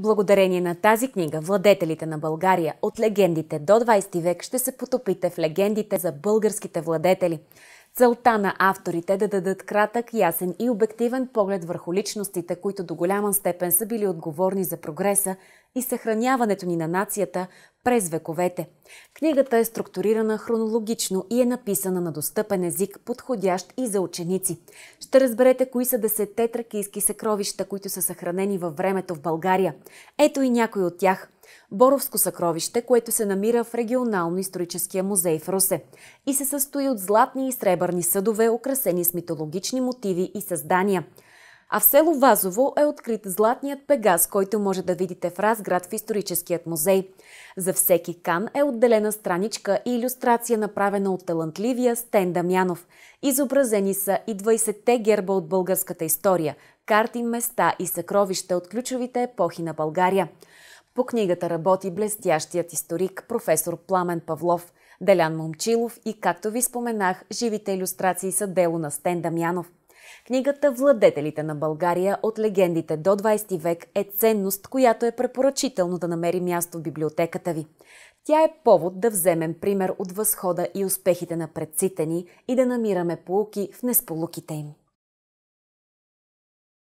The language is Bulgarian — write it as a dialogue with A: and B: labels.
A: Благодарение на тази книга, владетелите на България от легендите до 20 век ще се потопите в легендите за българските владетели. Целта на авторите е да дадат кратък, ясен и обективен поглед върху личностите, които до голяма степен са били отговорни за прогреса и съхраняването ни на нацията през вековете. Книгата е структурирана хронологично и е написана на достъпен език, подходящ и за ученици. Ще разберете кои са десетте тракийски съкровища, които са съхранени във времето в България. Ето и някои от тях – Боровско съкровище, което се намира в регионално-историческия музей в Русе и се състои от златни и сребърни съдове, украсени с митологични мотиви и създания – а в село Вазово е открит златният пегас, който може да видите в Разград в историческият музей. За всеки кан е отделена страничка и иллюстрация, направена от талантливия Стен Дамянов. Изобразени са и 20-те герба от българската история, карти, места и съкровища от ключовите епохи на България. По книгата работи блестящият историк професор Пламен Павлов, Делян Момчилов и, както ви споменах, живите иллюстрации са дело на Стен Дамянов. Книгата «Владетелите на България от легендите до 20 век» е ценност, която е препоръчително да намери място в библиотеката ви. Тя е повод да вземем пример от възхода и успехите на предците ни и да намираме полуки в несполуките им.